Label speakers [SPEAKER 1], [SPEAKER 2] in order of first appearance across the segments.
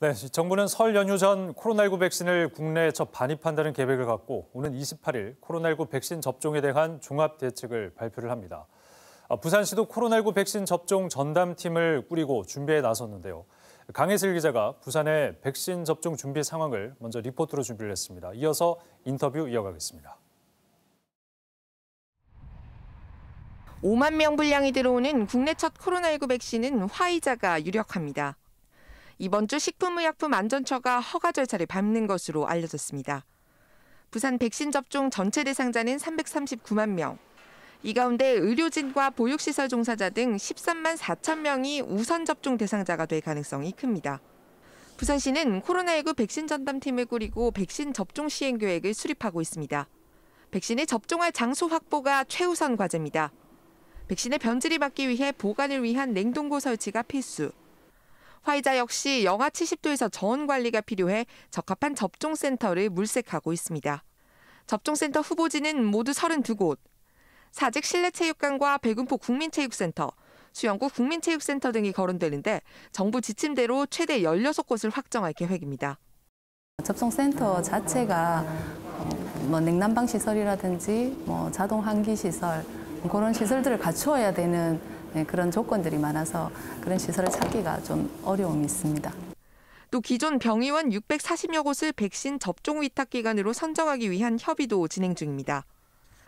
[SPEAKER 1] 네, 정부는 설 연휴 전 코로나19 백신을 국내에 첫 반입한다는 계획을 갖고 오는 28일 코로나19 백신 접종에 대한 종합 대책을 발표를 합니다. 아, 부산시도 코로나19 백신 접종 전담팀을 꾸리고 준비에 나섰는데요. 강혜슬 기자가 부산의 백신 접종 준비 상황을 먼저 리포트로 준비를 했습니다. 이어서 인터뷰 이어가겠습니다.
[SPEAKER 2] 5만 명 분량이 들어오는 국내 첫 코로나19 백신은 화이자가 유력합니다. 이번 주 식품의약품안전처가 허가 절차를 밟는 것으로 알려졌습니다. 부산 백신 접종 전체 대상자는 339만 명. 이 가운데 의료진과 보육시설 종사자 등 13만 4천 명이 우선 접종 대상자가 될 가능성이 큽니다. 부산시는 코로나19 백신 전담팀을 꾸리고 백신 접종 시행 계획을 수립하고 있습니다. 백신을 접종할 장소 확보가 최우선 과제입니다. 백신의 변질이 막기 위해 보관을 위한 냉동고 설치가 필수. 화이자 역시 영하 70도에서 저온 관리가 필요해 적합한 접종센터를 물색하고 있습니다. 접종센터 후보지는 모두 32곳. 사직 실내체육관과 배군포 국민체육센터, 수영구 국민체육센터 등이 거론되는데 정부 지침대로 최대 16곳을 확정할 계획입니다. 접종센터 자체가 어, 뭐 냉난방 시설이라든지 뭐 자동 환기 시설 뭐 그런 시설들을 갖추어야 되는 네, 그런 조건들이 많아서 그런 시설을 찾기가 좀 어려움이 있습니다. 또 기존 병의원 640여 곳을 백신 접종 위탁 기관으로 선정하기 위한 협의도 진행 중입니다.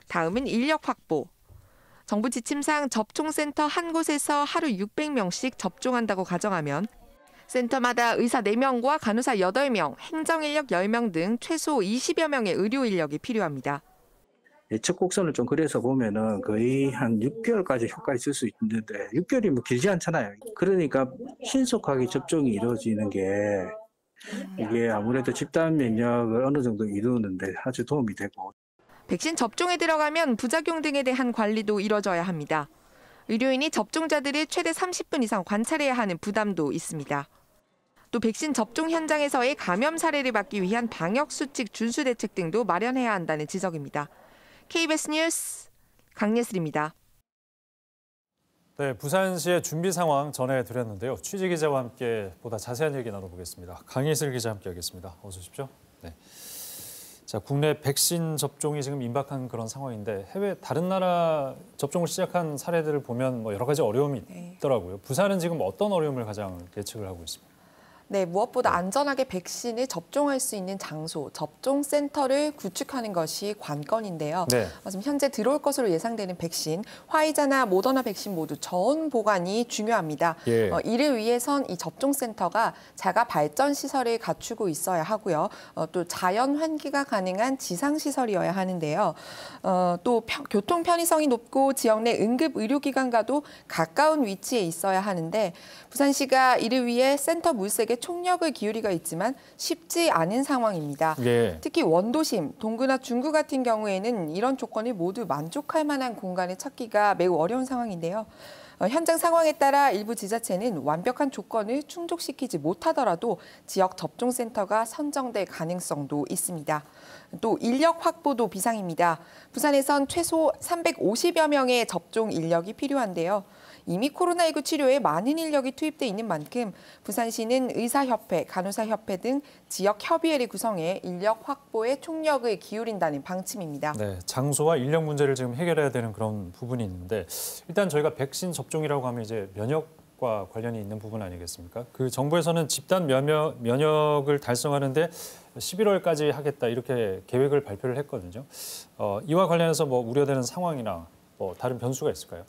[SPEAKER 2] 다음은 인력 확보. 정부 지침상 접종센터 한 곳에서 하루 600명씩 접종한다고 가정하면 센터마다 의사 4명과 간호사 8명, 행정인력 10명 등 최소 20여 명의 의료인력이 필요합니다.
[SPEAKER 1] 예측 곡선을 좀그래서 보면은 거의 한 6개월까지 효과 있을 수 있는데 6개월이 뭐 길지 않잖아요. 그러니까 신속하게 접종이 이루어지는 게 이게 아무래도 집단 면역을 어느 정도 이루는데 아주 도움이 되고
[SPEAKER 2] 백신 접종에 들어가면 부작용 등에 대한 관리도 이뤄져야 합니다. 의료인이 접종자들을 최대 30분 이상 관찰해야 하는 부담도 있습니다. 또 백신 접종 현장에서의 감염 사례를 막기 위한 방역 수칙 준수 대책 등도 마련해야 한다는 지적입니다. KBS 뉴스 강예슬입니다.
[SPEAKER 1] 네, 부산시의 준비 상황 전해드렸는데요. 취재 기자와 함께 보다 자세한 얘기 나눠보겠습니다. 강예슬 기자 함께하겠습니다. 어서 오십시오. 네. 자, 국내 백신 접종이 지금 임박한 그런 상황인데 해외 다른 나라 접종을 시작한 사례들을 보면 뭐 여러 가지 어려움이 네. 있더라고요. 부산은 지금 어떤 어려움을 가장 예측을 하고 있습니다.
[SPEAKER 2] 네, 무엇보다 안전하게 백신을 접종할 수 있는 장소, 접종 센터를 구축하는 것이 관건인데요. 네. 어, 지금 현재 들어올 것으로 예상되는 백신, 화이자나 모더나 백신 모두 저온 보관이 중요합니다. 예. 어, 이를 위해선 이 접종 센터가 자가 발전 시설을 갖추고 있어야 하고요. 어, 또 자연 환기가 가능한 지상 시설이어야 하는데요. 어, 또 편, 교통 편의성이 높고 지역 내 응급 의료기관과도 가까운 위치에 있어야 하는데 부산시가 이를 위해 센터 물색에 정책에 총력을 기울이가 있지만 쉽지 않은 상황입니다. 예. 특히 원도심, 동구나 중구 같은 경우에는 이런 조건이 모두 만족할 만한 공간을 찾기가 매우 어려운 상황인데요. 어, 현장 상황에 따라 일부 지자체는 완벽한 조건을 충족시키지 못하더라도 지역 접종센터가 선정될 가능성도 있습니다. 또 인력 확보도 비상입니다. 부산에선 최소 350여 명의 접종 인력이 필요한데요. 이미 코로나19 치료에 많은 인력이 투입돼 있는 만큼 부산시는 의사협회, 간호사협회 등 지역 협의회를 구성해 인력 확보에 총력을 기울인다는 방침입니다.
[SPEAKER 1] 네, 장소와 인력 문제를 지금 해결해야 되는 그런 부분이 있는데 일단 저희가 백신 접종이라고 하면 이제 면역 과 관련이 있는 부분 아니겠습니까? 그 정부에서는 집단 면역, 면역을 달성하는데 11월까지 하겠다 이렇게 계획을 발표를 했거든요. 어, 이와 관련해서 뭐 우려되는 상황이나 뭐 다른 변수가 있을까요?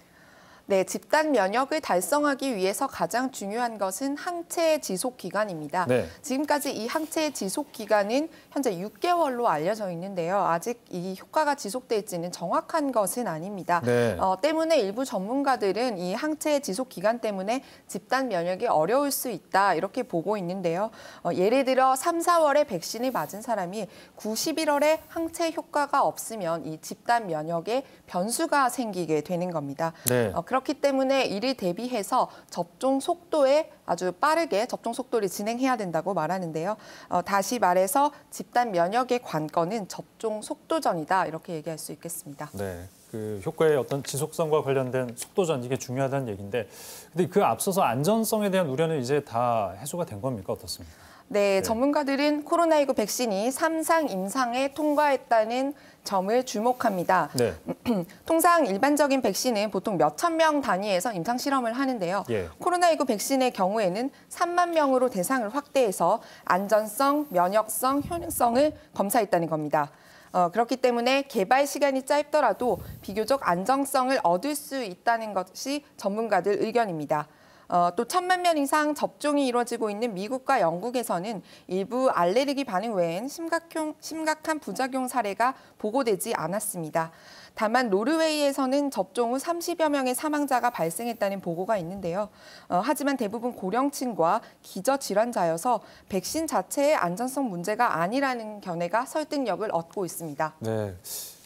[SPEAKER 2] 네, 집단 면역을 달성하기 위해서 가장 중요한 것은 항체의 지속 기간입니다. 네. 지금까지 이 항체의 지속 기간은 현재 6개월로 알려져 있는데요. 아직 이 효과가 지속될지는 정확한 것은 아닙니다. 네. 어, 때문에 일부 전문가들은 이 항체의 지속 기간 때문에 집단 면역이 어려울 수 있다 이렇게 보고 있는데요. 어, 예를 들어 3, 4월에 백신을 맞은 사람이 9, 11월에 항체 효과가 없으면 이 집단 면역에 변수가 생기게 되는 겁니다. 네. 어, 그렇기 때문에 이를 대비해서 접종 속도에 아주 빠르게 접종 속도를 진행해야 된다고 말하는데요. 어, 다시 말해서 집단 면역의 관건은 접종 속도전이다 이렇게 얘기할 수 있겠습니다.
[SPEAKER 1] 네. 그 효과의 어떤 지속성과 관련된 속도전 이게 중요하다는 얘기인데 근데 그 앞서서 안전성에 대한 우려는 이제 다 해소가 된 겁니까 어떻습니까?
[SPEAKER 2] 네, 네, 전문가들은 코로나19 백신이 3상 임상에 통과했다는 점을 주목합니다. 네. 통상 일반적인 백신은 보통 몇천명 단위에서 임상 실험을 하는데요. 예. 코로나19 백신의 경우에는 3만 명으로 대상을 확대해서 안전성, 면역성, 효능성을 검사했다는 겁니다. 어, 그렇기 때문에 개발 시간이 짧더라도 비교적 안정성을 얻을 수 있다는 것이 전문가들 의견입니다. 어, 또 천만 명 이상 접종이 이루어지고 있는 미국과 영국에서는 일부 알레르기 반응 외엔 심각형, 심각한 부작용 사례가 보고되지 않았습니다. 다만 노르웨이에서는 접종 후 30여 명의 사망자가 발생했다는 보고가 있는데요. 어, 하지만 대부분 고령층과 기저질환자여서 백신 자체의 안전성 문제가 아니라는 견해가 설득력을 얻고 있습니다.
[SPEAKER 1] 네,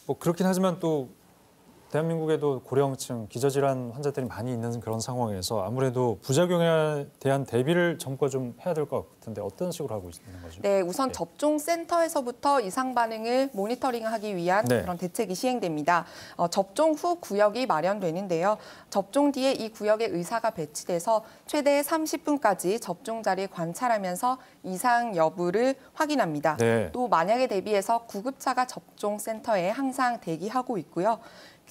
[SPEAKER 1] 뭐 그렇긴 하지만 또 대한민국에도 고령층, 기저질환 환자들이 많이 있는 그런 상황에서 아무래도 부작용에 대한 대비를 정부가 좀 해야 될 것 같은데 어떤 식으로 하고 있는 거죠?
[SPEAKER 2] 네, 우선 네. 접종센터에서부터 이상 반응을 모니터링하기 위한 네. 그런 대책이 시행됩니다. 어, 접종 후 구역이 마련되는데요. 접종 뒤에 이 구역에 의사가 배치돼서 최대 30분까지 접종자를 관찰하면서 이상 여부를 확인합니다. 네. 또 만약에 대비해서 구급차가 접종센터에 항상 대기하고 있고요.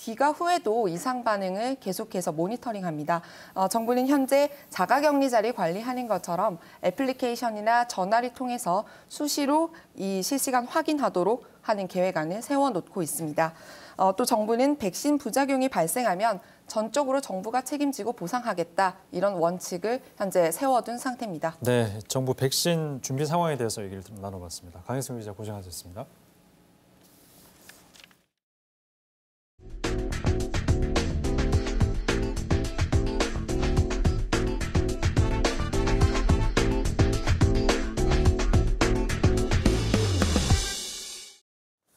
[SPEAKER 2] 귀가 후에도 이상 반응을 계속해서 모니터링합니다. 어, 정부는 현재 자가격리자를 관리하는 것처럼 애플리케이션이나 전화를 통해서 수시로 이 실시간 확인하도록 하는 계획안을 세워놓고 있습니다. 어, 또 정부는 백신 부작용이 발생하면 전적으로 정부가 책임지고 보상하겠다 이런 원칙을 현재 세워둔 상태입니다.
[SPEAKER 1] 네, 정부 백신 준비 상황에 대해서 얘기를 나눠봤습니다. 강혜승 기자 고생하셨습니다.